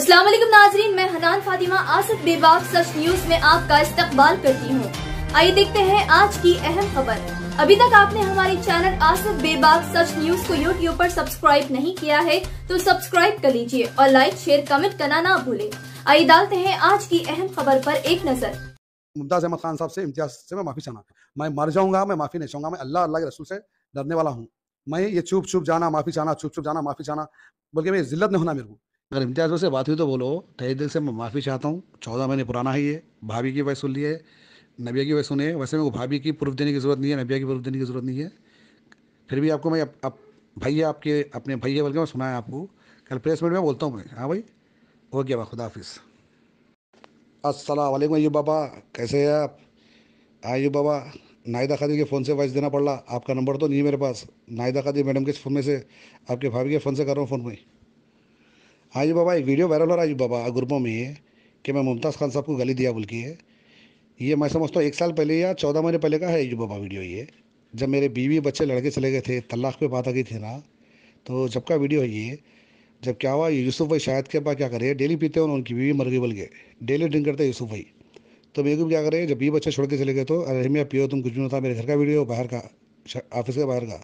अस्सलाम वालेकुम नाजरीन मैं हनान फातिमा आसफ बेबाक सच न्यूज में आपका इस्तकबाल करती हूँ आइए देखते हैं आज की अहम खबर अभी तक आपने हमारे चैनल आसिफ बेबाक सच न्यूज को यूट्यूब पर सब्सक्राइब नहीं किया है तो सब्सक्राइब कर लीजिए और लाइक शेयर कमेंट करना ना भूले आइए डालते हैं आज की अहम खबर पर एक नजर मुमताज अहमद खान साहब से इम्तियाज से मैं माफी चाहना मैं मर जाऊंगा मैं माफी नहीं चाहूंगा मैं अल्लाह अल्लाह के रसूल से डरने वाला हूँ मैं ये चुप चुप जाना माफी चाहना चुप चुप जाना माफी चाहना बल्कि मैं जिल्लत नहीं होना मेरे को अगर इम्तियाज़ से बात हुई तो बोलो तहे दिल से मैं माफ़ी चाहता हूँ चौदह महीने पुराना है भाभी की वजह सुन लिए नबिया की वजह सुने वैसे मेरे को भाभी की प्रूफ देने की ज़रूरत नहीं है नबिया की प्रूफ देने की ज़रूरत नहीं है फिर भी आपको मैं अप, भैया आपके अपने भैया बल्कि मैं सुनाया आपको कल प्रेस मीट में बोलता हूँ मैं हाँ भाई हो गया भाई खुदा हाफिज़ असलम अयुब बाबा कैसे है आप अयूब बाबा नायदा खादी के फ़ोन से वॉइस देना पड़ रहा आपका नंबर तो नहीं है मेरे पास नायदा खादी मैडम के फ़ोन में से आपके भाभी के फ़ोन से कर रहा हूँ फ़ोन में हाँ जी बाबा एक वीडियो वायरल हो रहा है बाबा ग्रुपों में ये कि मैं मुमताज़ खान साहब को गली दिया बोल के ये मैं समझता हूँ एक साल पहले या चौदह महीने पहले का है जो बाबा वीडियो ये जब मेरे बीवी बच्चे लड़के चले गए थे तलाक पे बात आ गई थी ना तो जब का वीडियो है ये जब क्या हुआ यूसुफ भाई शायद के पास क्या करे डेली पीते हो उनकी बीवी मर गई बोल के डेली ड्रिंक करते यूसुफ भाई तो बेगम क्या करे जब बीवी बच्चे छोड़ के चले गए तो अरे मैं पियो तुम कुछ नहीं था मेरे घर का वीडियो बाहर का ऑफिस के बाहर का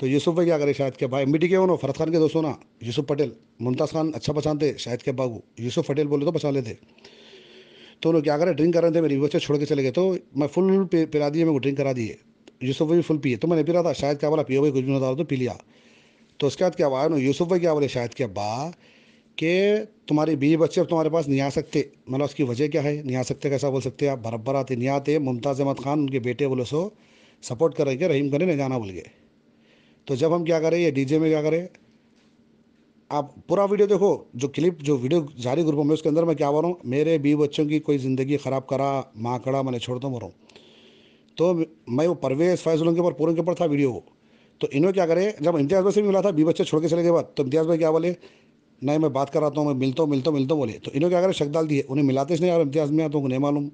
तो यूसुफ भाई क्या करे शायद के भाई मिट्टी के हो ना फरत खान के दोस्तों ना यूसुफ पटेल मुमताज़ खान अच्छा पहचानते शायद के बाबू यूसुफ पटेल बोले तो पहचान लेते तो उन्होंने क्या करे ड्रिंक कर रहे थे मेरी बच्चे छोड़ के चले गए तो मैं फुल पिला दिए मेरे को ड्रिंक करा दिए यूसुफ भाई फुल पिए तो मैंने पिला था शायद क्या बोला पियो भाई कुछ भी ना तो पी लिया तो उसके बाद क्या हुआ ना यूसुफ भाई क्या बोले शायद के बा कि तुम्हारी बीवी बच्चे अब तुम्हारे पास नहीं आ सकते मतलब उसकी वजह क्या है नहीं आ सकते कैसा बोल सकते आप बराबर आते नहीं आते मुमताज़ अहमद खान उनके बेटे बोले सो सपोर्ट कर रहे रहीम करने नहीं जाना बोल गए तो जब हम क्या करें ये डीजे में क्या करें आप पूरा वीडियो देखो जो क्लिप जो वीडियो जारी ग्रुप में उसके अंदर मैं क्या बोल रहा हूँ मेरे बी बच्चों की कोई ज़िंदगी ख़राब करा माँ कड़ा मैंने छोड़ दो तो मरो तो मैं वो परवेज फैजलों के ऊपर पूरे के ऊपर था वीडियो वो तो इन्होंने क्या करे जब इम्तियाज़ भाई से भी मिला था बी बच्चे छोड़ के चले गए बाद तो इम्तियाज़ भाई क्या बोले नहीं मैं बात कराता हूँ मैं मिलता हूँ मिलता हूँ मिलता हूँ बोले तो इन्होंने क्या करे शक डाल दिए उन्हें मिलाते नहीं और इम्तियाज़ में आता हूँ नहीं मालूम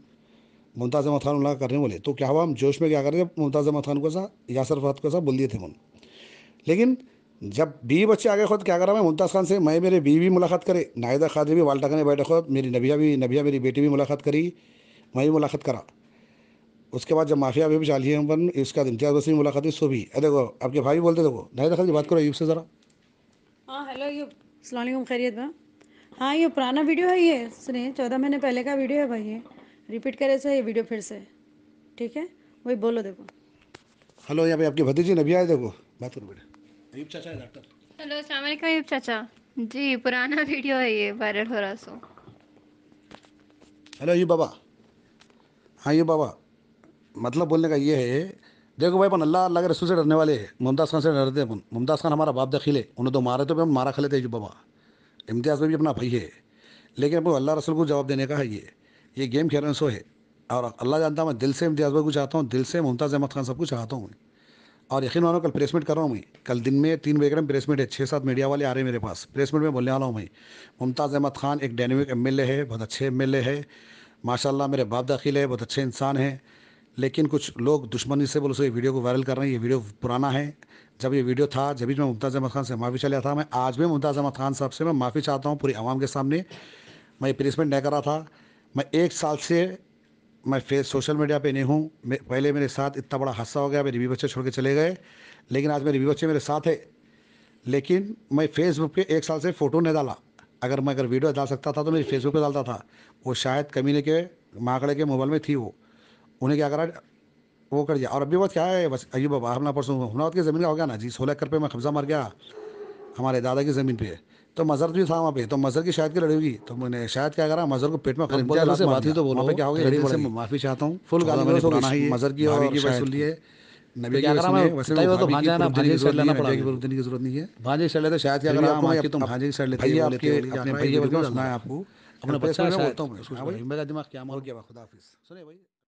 मुमताज़ अहमद खान उल्ला करने बोले तो क्या हुआ हम जोश में क्या करें जब मुमताज़ अहमद खान को सा यासर फरात को सा बोल दिए थे उन्होंने लेकिन जब बीवी बच्चे आगे खुद क्या करा मैं मुमताज़ खान से मैं मेरे बीवी भी मुलाकात करे नायदा खादी भी वालटा खाने बैठे खुद मेरी नबिया भी नबिया मेरी बेटी भी मुलाकात करी मैं भी मुलाकात करा उसके बाद जब माफिया भी चाली है पर इसका इम्तियाज बसी मुलाकात हुई सो भी अरे देखो आपके भाई बोलते देखो नायदा खादी बात करो यूब से ज़रा हाँ हेलो यूब सलाम खैरियत भाई हाँ ये पुराना वीडियो है ये सुनिए चौदह महीने पहले का वीडियो है भाई ये रिपीट करे से ये वीडियो फिर से ठीक है वही बोलो देखो हेलो यहाँ पे आपकी भतीजी नबिया है देखो बात करो बेटा अयूब चाचा डॉक्टर हेलो अस्सलाम वालेकुम अयूब चाचा जी पुराना वीडियो है ये वायरल हो रहा सो हेलो अयूब बाबा हाँ ये बाबा मतलब बोलने का ये है देखो भाई अपन अल्लाह अल्लाह के रसूल से डरने वाले हैं मुमताज़ खान से डरते हैं अपन मुमताज़ खान हमारा बाप दखिल है उन्हें तो मारे तो भी हम मारा खा लेते अयूब बाबा इम्तियाज़ में भी अपना भाई है लेकिन अपन अल्लाह रसूल को जवाब देने का है ये ये गेम खेलने सो है और अल्लाह जानता मैं दिल से इम्तियाज़ भाई को चाहता हूँ दिल से मुमताज़ अहमद खान सबको चाहता हूँ और यकीन मानो कल प्रेस मीट कर रहा हूँ मैं कल दिन में तीन बजे का प्रेस मीट है छः सात मीडिया वाले आ रहे हैं मेरे पास प्रेस मीट में बोलने वाला हूँ मैं मुमताज़ अहमद खान एक डायनेमिक एम है बहुत अच्छे एम है माशाला मेरे बाप दाखिल है बहुत अच्छे इंसान हैं लेकिन कुछ लोग दुश्मनी से बोले उसे वीडियो को वायरल कर रहे हैं ये वीडियो पुराना है जब ये वीडियो था जब भी मैं मुमताज़ अहमद खान से माफ़ी चला था मैं आज भी मुमताज़ अहमद खान साहब से मैं माफ़ी चाहता हूँ पूरी आवाम के सामने मैं प्रेसमेंट नहीं कर रहा था मैं एक साल से मैं फेस सोशल मीडिया पे नहीं हूँ पहले मेरे साथ इतना बड़ा हादसा हो गया मेरे रिव्यू बच्चे छोड़ के चले गए लेकिन आज मेरे रिव्यू बच्चे मेरे साथ है लेकिन मैं फेसबुक पे एक साल से फ़ोटो नहीं डाला अगर मैं अगर वीडियो डाल सकता था तो मैं फेसबुक पे डालता था वो शायद कमीने के माकड़े के मोबाइल में थी वो उन्हें क्या करा वो कर दिया और अभी बात क्या है बस अभी बाबा हमला परसों हमला के ज़मीन का हो गया ना जी सोलह कर पे मैं कब्ज़ा मर गया हमारे दादा की ज़मीन पे है तो मजर भी था वहाँ पे तो मजर की शायद की लड़ी होगी तो मैंने शायद क्या करा मजर को पेट में खरीद तो बोला से बात ही तो बोलो क्या होगा लड़ी से माफी चाहता हूँ फुल तो मैंने सुना ही मजर की और की नबी क्या करा मैं वैसे तो भांजा ना भांजे से लेना पड़ा की जरूरत की जरूरत नहीं है भांजे से लेते शायद क्या करा आपकी तो भांजे की साइड लेते हैं आपके अपने भैया बल्कि सुना है आपको अपना बच्चा बोलता शायद मैं मेरा दिमाग क्या मार गया खुदा हाफिज़ सुने भाई